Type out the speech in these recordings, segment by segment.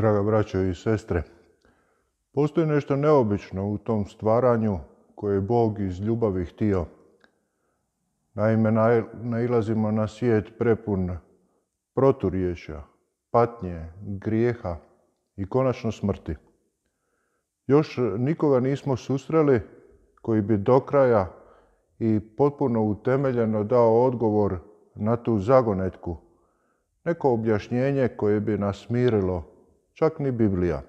draga braćo i sestre. Postoji nešto neobično u tom stvaranju koje je Bog iz ljubavi htio. Naime, nailazimo na svijet prepun proturiješa, patnje, grijeha i konačno smrti. Još nikoga nismo susreli koji bi do kraja i potpuno utemeljeno dao odgovor na tu zagonetku, neko objašnjenje koje bi nas mirilo čak ni Biblija.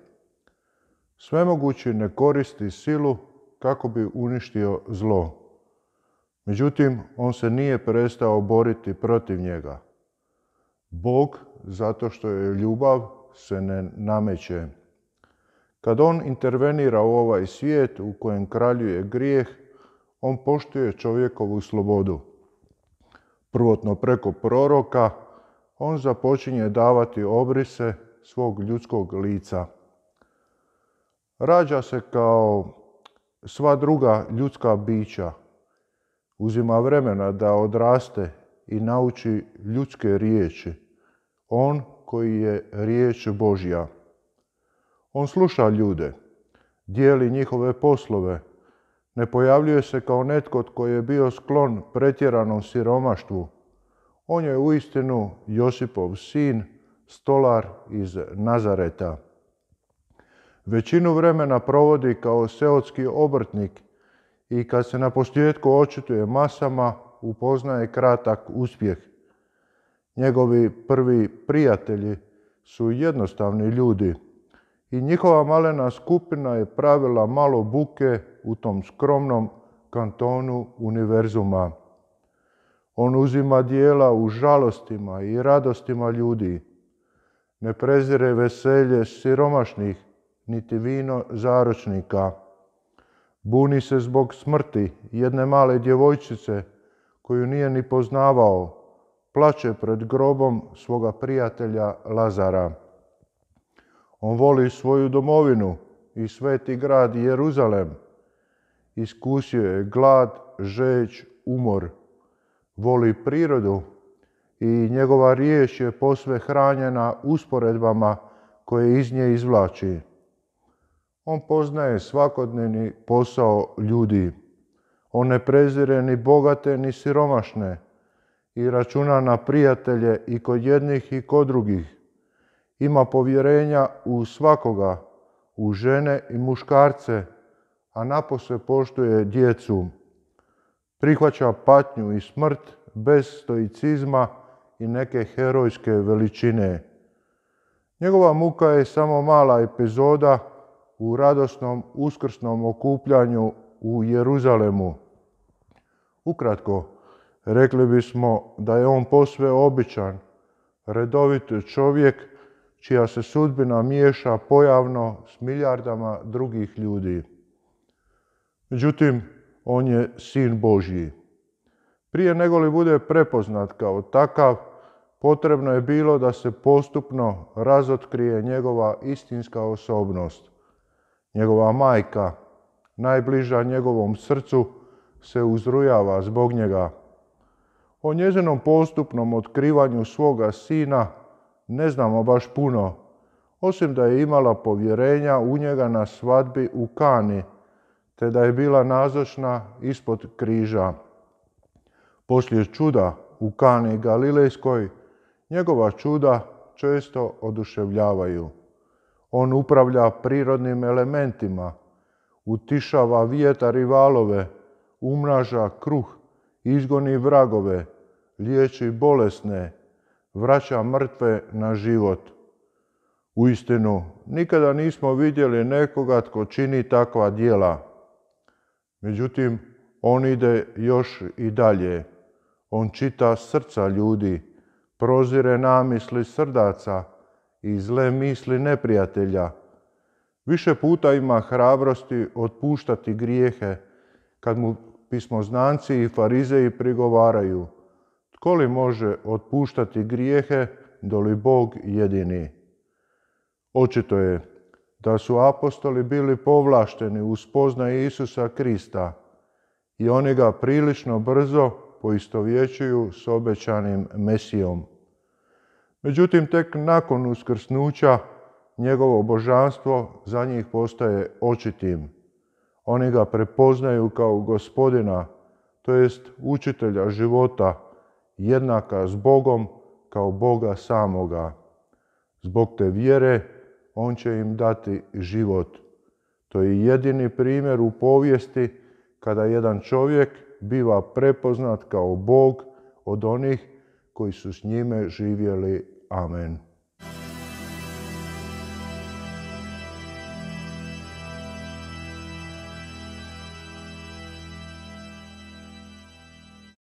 Svemogući ne koristi silu kako bi uništio zlo. Međutim, on se nije prestao boriti protiv njega. Bog, zato što je ljubav, se ne nameće. Kad on intervenira u ovaj svijet u kojem kraljuje grijeh, on poštuje čovjekovu slobodu. Prvotno preko proroka, on započinje davati obrise svog ljudskog lica. Rađa se kao sva druga ljudska bića. Uzima vremena da odraste i nauči ljudske riječi. On koji je riječ Božja. On sluša ljude, dijeli njihove poslove, ne pojavljuje se kao netko tko je bio sklon pretjeranom siromaštvu. On je uistinu Josipov sin, stolar iz Nazareta. Većinu vremena provodi kao seotski obrtnik i kad se na posljedku očituje masama, upoznaje kratak uspjeh. Njegovi prvi prijatelji su jednostavni ljudi i njihova malena skupina je pravila malo buke u tom skromnom kantonu univerzuma. On uzima dijela u žalostima i radostima ljudi, ne prezire veselje siromašnih, niti vino zaročnika. Buni se zbog smrti jedne male djevojčice koju nije ni poznavao. Plače pred grobom svoga prijatelja Lazara. On voli svoju domovinu i sveti grad Jeruzalem. Iskusio je glad, žeć, umor. Voli prirodu i njegova riječ je posve hranjena usporedbama koje iz nje izvlači. On poznaje svakodnevni posao ljudi. On ne prezire ni bogate ni siromašne i računa na prijatelje i kod jednih i kod drugih. Ima povjerenja u svakoga, u žene i muškarce, a napose poštuje djecu. Prihvaća patnju i smrt bez stoicizma i neke herojske veličine. Njegova muka je samo mala epizoda u radosnom uskrsnom okupljanju u Jeruzalemu. Ukratko, rekli bismo da je on posve običan, redovit čovjek čija se sudbina miješa pojavno s milijardama drugih ljudi. Međutim, on je sin Božji. Prije nego li bude prepoznat kao takav, potrebno je bilo da se postupno razotkrije njegova istinska osobnost. Njegova majka, najbliža njegovom srcu, se uzrujava zbog njega. O njezinom postupnom otkrivanju svoga sina ne znamo baš puno, osim da je imala povjerenja u njega na svadbi u Kani, te da je bila nazočna ispod križa. Poslije čuda u Kani Galilejskoj, Njegova čuda često oduševljavaju. On upravlja prirodnim elementima, utišava vjetar i valove, umnaža kruh, izgoni vragove, liječi bolesne, vraća mrtve na život. Uistinu, nikada nismo vidjeli nekoga tko čini takva dijela. Međutim, on ide još i dalje. On čita srca ljudi, prozire namisli srdaca i zle misli neprijatelja. Više puta ima hrabrosti otpuštati grijehe, kad mu pismoznanci i farizeji prigovaraju tko li može otpuštati grijehe, doli Bog jedini. Očito je da su apostoli bili povlašteni uz spoznaje Isusa Krista i oni ga prilično brzo poistovjećuju s obećanim Mesijom. Međutim, tek nakon uskrsnuća njegovo božanstvo za njih postaje očitim. Oni ga prepoznaju kao gospodina, to jest učitelja života, jednaka s Bogom kao Boga samoga. Zbog te vjere on će im dati život. To je jedini primjer u povijesti kada jedan čovjek biva prepoznat kao Bog od onih koji su s njime živjeli. Amen.